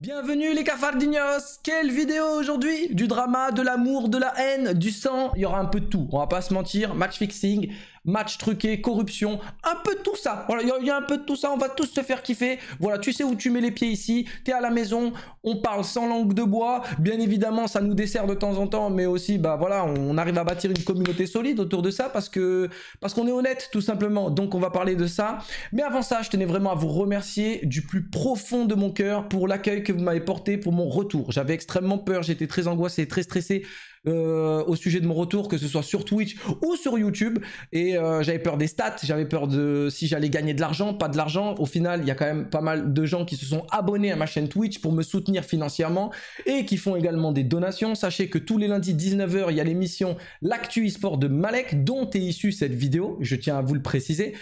Bienvenue les cafardignos Quelle vidéo aujourd'hui Du drama, de l'amour, de la haine, du sang, il y aura un peu de tout, on va pas se mentir, match fixing, match truqué, corruption, un peu de tout ça. Voilà, il y, a un peu de tout ça, on va tous se faire kiffer. Voilà, tu sais où tu mets les pieds ici, t'es à la maison, on parle sans langue de bois. Bien évidemment, ça nous dessert de temps en temps, mais aussi, bah voilà, on, arrive à bâtir une communauté solide autour de ça parce que parce qu'on est honnête, tout simplement. Donc, on va parler de ça. Mais avant ça, je tenais vraiment à vous remercier du plus profond de mon cœur pour l'accueil que vous m'avez porté pour mon retour. J'avais extrêmement peur, j'étais très angoissé, très stressé. Euh, au sujet de mon retour, que ce soit sur Twitch ou sur YouTube. Et euh, j'avais peur des stats, j'avais peur de si j'allais gagner de l'argent, pas de l'argent. Au final, il y a quand même pas mal de gens qui se sont abonnés à ma chaîne Twitch pour me soutenir financièrement et qui font également des donations. Sachez que tous les lundis 19h, il y a l'émission L'actu e-sport de Malek dont est issue cette vidéo, je tiens à vous le préciser.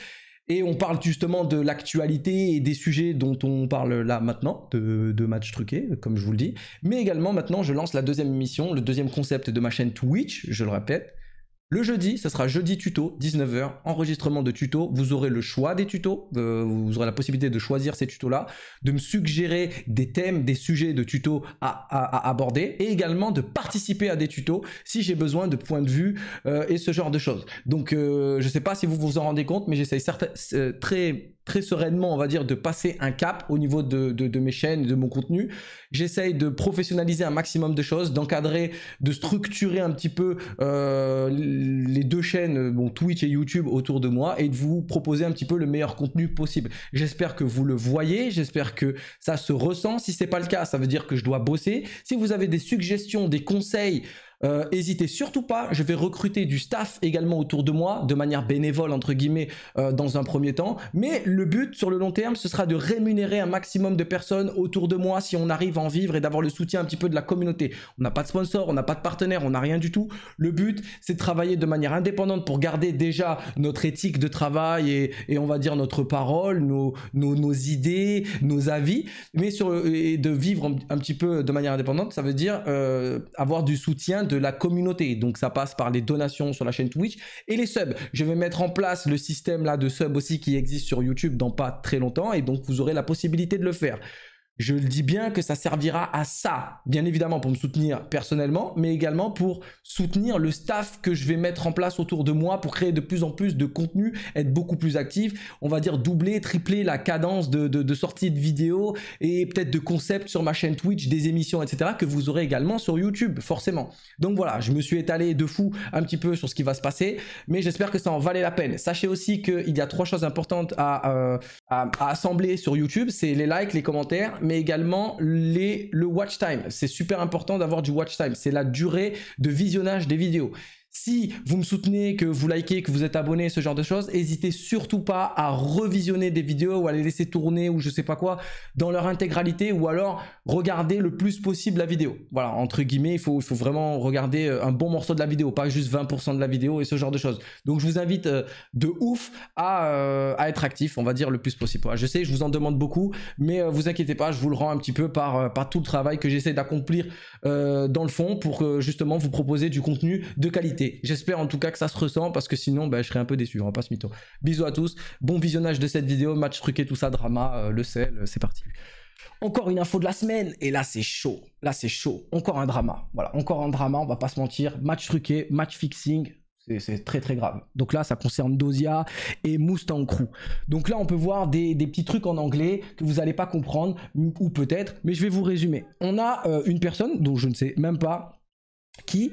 Et on parle justement de l'actualité et des sujets dont on parle là maintenant, de, matchs truqués, comme je vous le dis. Mais également maintenant, je lance la deuxième émission, le deuxième concept de ma chaîne Twitch, je le répète, le jeudi, ce sera jeudi tuto, 19h, enregistrement de tuto. Vous aurez le choix des tutos, euh, vous aurez la possibilité de choisir ces tutos-là, de me suggérer des thèmes, des sujets de tuto à, aborder et également de participer à des tutos si j'ai besoin de points de vue euh, et ce genre de choses. Donc, euh, je ne sais pas si vous vous en rendez compte, mais j'essaye très très sereinement, on va dire, de passer un cap au niveau de, mes chaînes, de mon contenu. J'essaye de professionnaliser un maximum de choses, d'encadrer, de structurer un petit peu euh, les deux chaînes, bon, Twitch et YouTube, autour de moi et de vous proposer un petit peu le meilleur contenu possible. J'espère que vous le voyez, j'espère que ça se ressent. Si c'est pas le cas, ça veut dire que je dois bosser. Si vous avez des suggestions, des conseils, euh, hésitez surtout pas, je vais recruter du staff également autour de moi, de manière bénévole entre guillemets euh, dans un premier temps. Mais le but sur le long terme, ce sera de rémunérer un maximum de personnes autour de moi si on arrive à en vivre et d'avoir le soutien un petit peu de la communauté. On n'a pas de sponsor, on n'a pas de partenaire, on n'a rien du tout. Le but, c'est de travailler de manière indépendante pour garder déjà notre éthique de travail et, on va dire notre parole, nos, nos, idées, nos avis, mais sur, et de vivre un, petit peu de manière indépendante, ça veut dire euh, avoir du soutien de la communauté. Donc ça passe par les donations sur la chaîne Twitch et les subs. Je vais mettre en place le système là de subs aussi qui existe sur YouTube dans pas très longtemps et donc vous aurez la possibilité de le faire. Je le dis bien que ça servira à ça, bien évidemment pour me soutenir personnellement, mais également pour soutenir le staff que je vais mettre en place autour de moi pour créer de plus en plus de contenu, être beaucoup plus actif, on va dire doubler, tripler la cadence de, de, de de vidéos et peut-être de concepts sur ma chaîne Twitch, des émissions, etc. que vous aurez également sur YouTube, forcément. Donc voilà, je me suis étalé de fou un petit peu sur ce qui va se passer, mais j'espère que ça en valait la peine. Sachez aussi qu'il y a trois choses importantes à, euh, à, à assembler sur YouTube, c'est les likes, les commentaires, mais également les, le watch time. C'est super important d'avoir du watch time. C'est la durée de visionnage des vidéos. Si vous me soutenez, que vous likez, que vous êtes abonné, ce genre de choses, n'hésitez surtout pas à revisionner des vidéos ou à les laisser tourner ou je sais pas quoi dans leur intégralité ou alors regardez le plus possible la vidéo. Voilà, entre guillemets, il faut, vraiment regarder euh, un bon morceau de la vidéo, pas juste 20% de la vidéo et ce genre de choses. Donc je vous invite euh, de ouf euh, à, être actif, on va dire le plus possible. Je sais, je vous en demande beaucoup, mais vous inquiétez pas, je vous le rends un petit peu par tout le travail que j'essaie d'accomplir dans le fond pour justement vous proposer du contenu de qualité. J'espère en tout cas que ça se ressent parce que sinon ben, je serai un peu déçu, on va pas se Bisous à tous, bon visionnage de cette vidéo, match truqué, tout ça, drama, euh, le sel, euh, c'est parti. Encore une info de la semaine, et là c'est chaud, là c'est chaud, encore un drama, voilà, encore un drama, on va pas se mentir, match truqué, match fixing, c'est très très grave. Donc là, ça concerne Dozia et Moustang Crew. Donc là, on peut voir des, petits trucs en anglais que vous n'allez pas comprendre, ou peut-être, mais je vais vous résumer. On a euh, une personne, dont je ne sais même pas qui,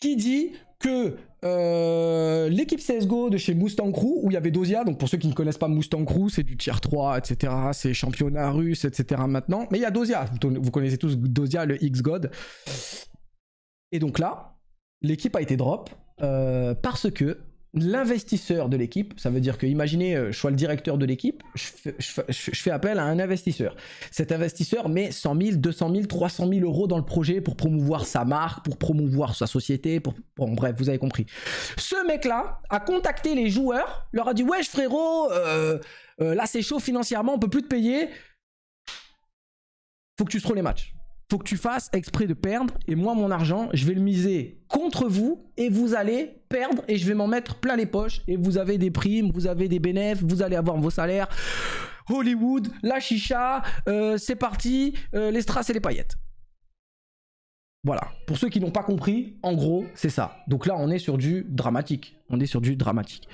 qui dit que euh, l'équipe CSGO de chez Mustang Crew, où il y avait Dozia, donc pour ceux qui ne connaissent pas Mustang Crew, c'est du tier 3, etc., c'est championnat russe, etc. maintenant, mais il y a Dozia, vous connaissez tous Dozia, le X-God. Et donc là, l'équipe a été drop euh, parce que l'investisseur de l'équipe, ça veut dire que, imaginez, euh, je sois le directeur de l'équipe, je fais, appel à un investisseur. Cet investisseur met 100 000, 200 000, 300 000 euros dans le projet pour promouvoir sa marque, pour promouvoir sa société, pour, bon, bref, vous avez compris. Ce mec-là a contacté les joueurs, leur a dit, wesh frérot, euh, euh, là c'est chaud financièrement, on peut plus te payer, faut que tu se les matchs faut que tu fasses exprès de perdre et moi mon argent je vais le miser contre vous et vous allez perdre et je vais m'en mettre plein les poches et vous avez des primes, vous avez des bénéfices, vous allez avoir vos salaires, Hollywood, la chicha, euh, c'est parti, euh, les strass et les paillettes. Voilà. Pour ceux qui n'ont pas compris, en gros, c'est ça. Donc là, on est sur du dramatique. On est sur du dramatique.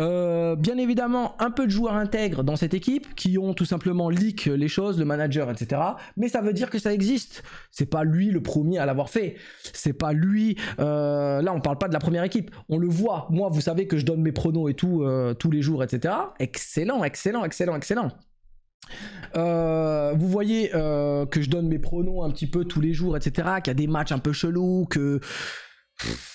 Euh, bien évidemment, un peu de joueurs intègres dans cette équipe qui ont tout simplement leak les choses, le manager, etc. Mais ça veut dire que ça existe. C'est pas lui le premier à l'avoir fait. C'est pas lui. Euh, là, on parle pas de la première équipe. On le voit. Moi, vous savez que je donne mes pronos et tout euh, tous les jours, etc. Excellent, excellent, excellent, excellent. Euh, vous voyez euh, que je donne mes pronoms un petit peu tous les jours, etc. Qu'il y a des matchs un peu chelous, que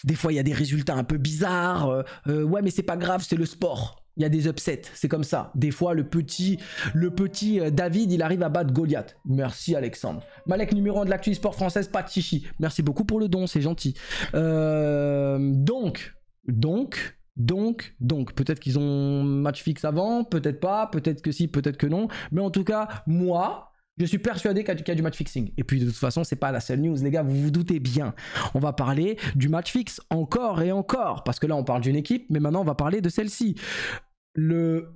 des fois il y a des résultats un peu bizarres. Euh, ouais, mais c'est pas grave, c'est le sport. Il y a des upsets, c'est comme ça. Des fois, le petit, le petit David, il arrive à battre Goliath. Merci Alexandre. Malek numéro 1 de l'actu sport française, pas chichi. Merci beaucoup pour le don, c'est gentil. donc, donc, donc, donc, peut-être qu'ils ont match fixe avant, peut-être pas, peut-être que si, peut-être que non. Mais en tout cas, moi, je suis persuadé qu'il y, a du match fixing. Et puis de toute façon, c'est pas la seule news, les gars, vous vous doutez bien. On va parler du match fixe encore et encore, parce que là, on parle d'une équipe, mais maintenant, on va parler de celle-ci le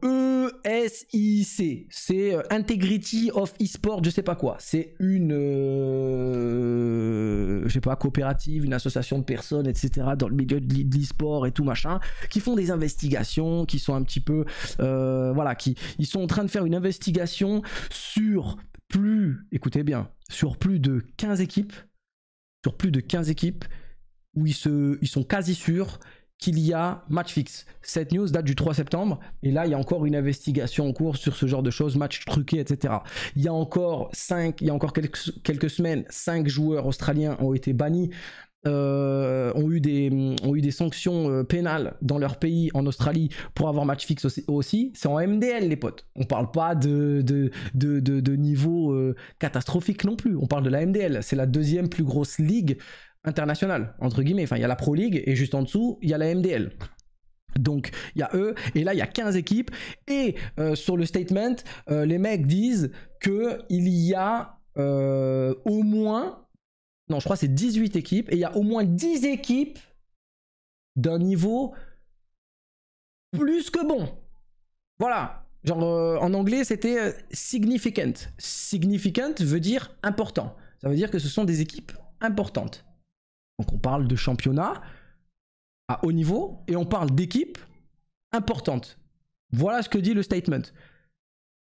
ESIC, c'est euh, Integrity of Esport, je sais pas quoi. C'est une, euh, je sais pas, coopérative, une association de personnes, etc. dans le milieu de l'esport et tout machin, qui font des investigations, qui sont un petit peu, euh, voilà, qui, ils sont en train de faire une investigation sur plus, écoutez bien, sur plus de 15 équipes, sur plus de 15 équipes où ils se, ils sont quasi sûrs qu'il y a match fixe. Cette news date du 3 septembre et là il y a encore une investigation en cours sur ce genre de choses, match truqué, etc. Il y a encore cinq il y a encore quelques, quelques semaines, cinq joueurs australiens ont été bannis. Euh, ont, eu des, ont eu des sanctions euh, pénales dans leur pays, en Australie, pour avoir match fixe aussi. C'est en MDL, les potes. On parle pas de, de, de, de, niveau euh, catastrophique non plus. On parle de la MDL. C'est la deuxième plus grosse ligue International entre guillemets. Enfin, il y a la Pro League et juste en dessous, il y a la MDL. Donc il y a eux, et là il y a 15 équipes, et euh, sur le statement, euh, les mecs disent qu'il y a euh, au moins, non je crois c'est 18 équipes, et il y a au moins 10 équipes d'un niveau plus que bon. Voilà, genre en anglais c'était significant. Significant veut dire important, ça veut dire que ce sont des équipes importantes. Donc on parle de championnat à haut niveau et on parle d'équipe importante. Voilà ce que dit le statement.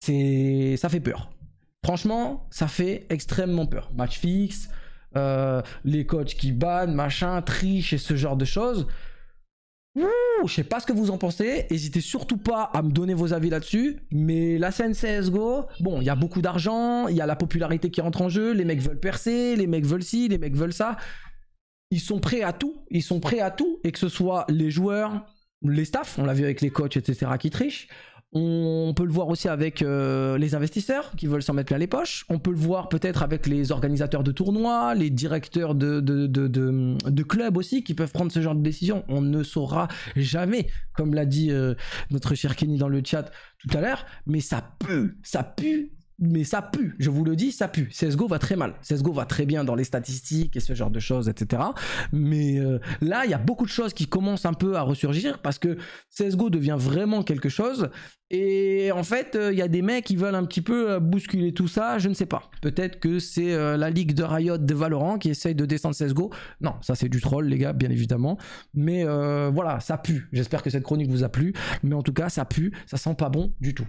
C'est, ça fait peur. Franchement, ça fait extrêmement peur. Match fixe, euh, les coachs qui bannent, machin, trichent et ce genre de choses. Ouh, je sais pas ce que vous en pensez. N'hésitez surtout pas à me donner vos avis là-dessus. Mais la scène CSGO, bon, il y a beaucoup d'argent, il y a la popularité qui rentre en jeu, les mecs veulent percer, les mecs veulent ci, les mecs veulent ça ils sont prêts à tout, ils sont prêts à tout, et que ce soit les joueurs, les staffs, on l'a vu avec les coachs, etc., qui trichent. On peut le voir aussi avec euh, les investisseurs qui veulent s'en mettre plein les poches. On peut le voir peut-être avec les organisateurs de tournois, les directeurs de, de, clubs aussi qui peuvent prendre ce genre de décision. On ne saura jamais, comme l'a dit euh, notre cher Kenny dans le chat tout à l'heure, mais ça peut ça pue mais ça pue, je vous le dis, ça pue. CSGO va très mal. CSGO va très bien dans les statistiques et ce genre de choses, etc. Mais euh, là, il y a beaucoup de choses qui commencent un peu à ressurgir parce que CSGO devient vraiment quelque chose. Et en fait, euh, il y a des mecs qui veulent un petit peu euh, bousculer tout ça, je ne sais pas. Peut-être que c'est la ligue de Riot de Valorant qui essaye de descendre CSGO. Non, ça c'est du troll, les gars, bien évidemment. Mais voilà, ça pue. J'espère que cette chronique vous a plu. Mais en tout cas, ça pue, ça sent pas bon du tout.